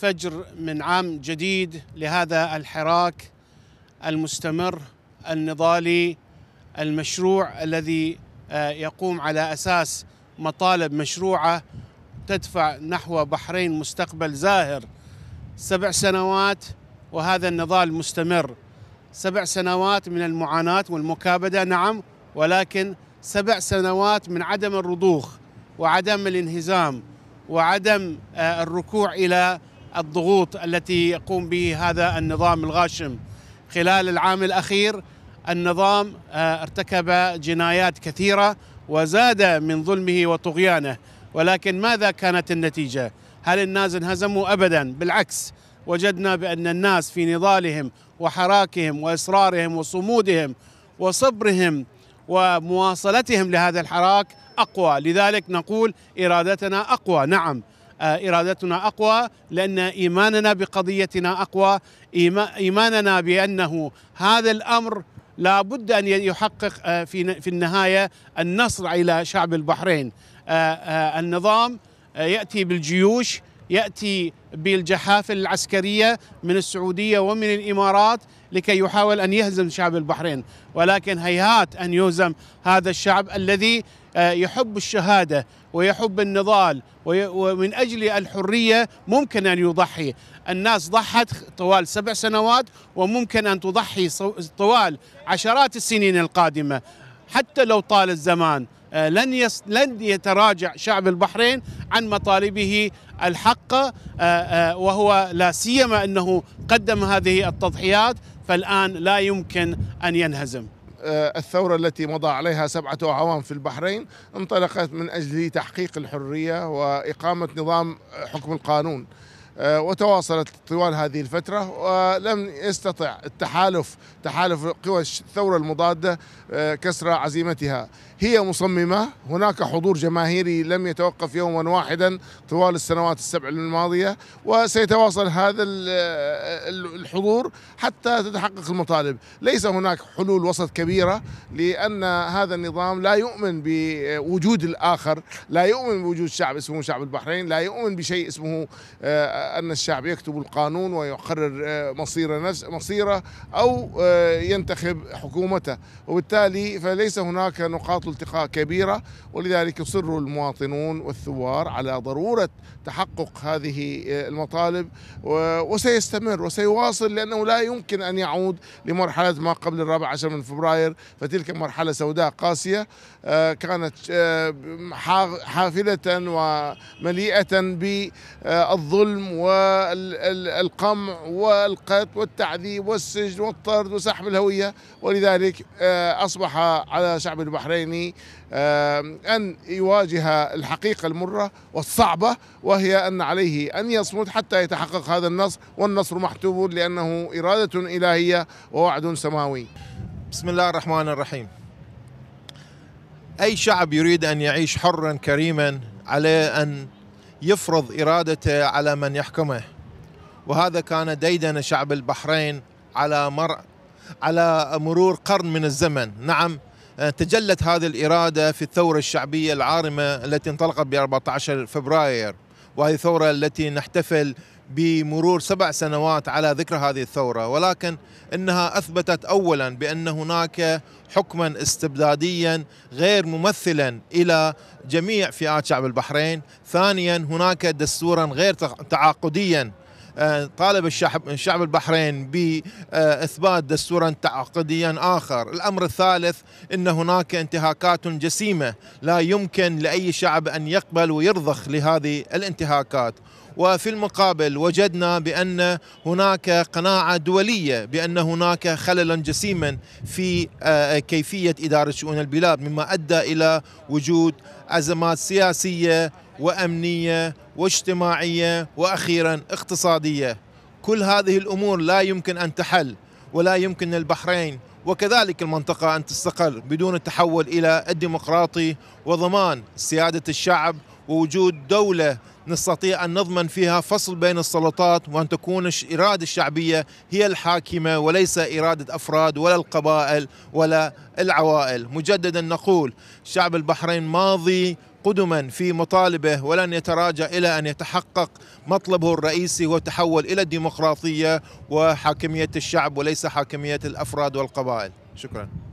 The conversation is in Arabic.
فجر من عام جديد لهذا الحراك المستمر النضالي المشروع الذي آه، يقوم على اساس مطالب مشروعه تدفع نحو بحرين مستقبل زاهر سبع سنوات وهذا النضال مستمر سبع سنوات من المعاناة والمكابدة نعم ولكن سبع سنوات من عدم الرضوخ وعدم الانهزام وعدم آه، الركوع الى الضغوط التي يقوم به هذا النظام الغاشم خلال العام الاخير النظام آه، ارتكب جنايات كثيره وزاد من ظلمه وطغيانه ولكن ماذا كانت النتيجه؟ هل الناس انهزموا ابدا؟ بالعكس وجدنا بان الناس في نضالهم وحراكهم واصرارهم وصمودهم وصبرهم ومواصلتهم لهذا الحراك أقوى لذلك نقول إرادتنا أقوى نعم آه، إرادتنا أقوى لأن إيماننا بقضيتنا أقوى إيماننا بأنه هذا الأمر لا بد أن يحقق آه، في, في النهاية النصر على شعب البحرين آه، النظام يأتي بالجيوش يأتي بالجحافل العسكرية من السعودية ومن الإمارات لكي يحاول أن يهزم شعب البحرين ولكن هيهات أن يهزم هذا الشعب الذي آه، يحب الشهادة ويحب النضال ومن أجل الحرية ممكن أن يضحي الناس ضحت طوال سبع سنوات وممكن أن تضحي طوال عشرات السنين القادمة حتى لو طال الزمان آه، لن لن يتراجع شعب البحرين عن مطالبه الحق آه، آه، وهو لا سيما انه قدم هذه التضحيات فالان لا يمكن ان ينهزم. آه، الثورة التي مضى عليها سبعة أعوام في البحرين انطلقت من أجل تحقيق الحرية وإقامة نظام حكم القانون آه، وتواصلت طوال هذه الفترة ولم آه، يستطع التحالف تحالف قوى الثورة المضادة آه، كسر عزيمتها هي مصممة هناك حضور جماهيري لم يتوقف يوما واحدا طوال السنوات السبع الماضية وسيتواصل هذا الحضور حتى تتحقق المطالب ليس هناك حلول وسط كبيرة لأن هذا النظام لا يؤمن بوجود الآخر لا يؤمن بوجود شعب اسمه شعب البحرين لا يؤمن بشيء اسمه أن الشعب يكتب القانون ويقرر آه، مصير نفس مصيره أو آه، ينتخب حكومته وبالتالي فليس هناك نقاط التقاء كبيرة ولذلك يصر المواطنون والثوار على ضرورة تحقق هذه آه، المطالب وسيستمر وسيواصل لأنه لا يمكن أن يعود لمرحلة ما قبل الرابع عشر من فبراير فتلك مرحلة سوداء قاسية كانت حافلة ومليئة بالظلم والقمع والقتل والتعذيب والسجن والطرد وسحب الهوية ولذلك آه، أصبح على شعب البحريني آه، أن يواجه الحقيقة المرة والصعبة وهي أن عليه أن يصمد حتى يتحقق هذا النصر والنصر محتوب لأنه إرادة إلهية ووعد سماوي بسم الله الرحمن الرحيم أي شعب يريد أن يعيش حرا كريما عليه أن يفرض إرادته على من يحكمه وهذا كان ديدن شعب البحرين على مر على مرور قرن من الزمن نعم آه، تجلت هذه الإرادة في الثورة الشعبية العارمة التي انطلقت ب 14 فبراير وهذه الثورة التي نحتفل بمرور سبع سنوات على ذكرى هذه الثورة ولكن إنها أثبتت أولا بأن هناك حكما استبداديا غير ممثلا إلى جميع فئات شعب البحرين ثانيا هناك دستورا غير تعاقديا آه، طالب الشعب الشعب البحرين باثبات دستورا تعاقديا اخر، الامر الثالث ان هناك انتهاكات جسيمه لا يمكن لاي شعب ان يقبل ويرضخ لهذه الانتهاكات. وفي المقابل وجدنا بان هناك قناعه دوليه بان هناك خللا جسيما في آه، كيفيه اداره شؤون البلاد مما ادى الى وجود ازمات سياسيه وامنيه واجتماعيه واخيرا اقتصاديه كل هذه الامور لا يمكن ان تحل ولا يمكن البحرين وكذلك المنطقه ان تستقر بدون التحول الى الديمقراطي وضمان سياده الشعب ووجود دوله نستطيع ان نضمن فيها فصل بين السلطات وان تكون الاراده الشعبيه هي الحاكمه وليس اراده افراد ولا القبائل ولا العوائل، مجددا نقول شعب البحرين ماضي قدما في مطالبه ولن يتراجع الى ان يتحقق مطلبه الرئيسي هو الى الديمقراطيه وحاكميه الشعب وليس حاكميه الافراد والقبائل شكرا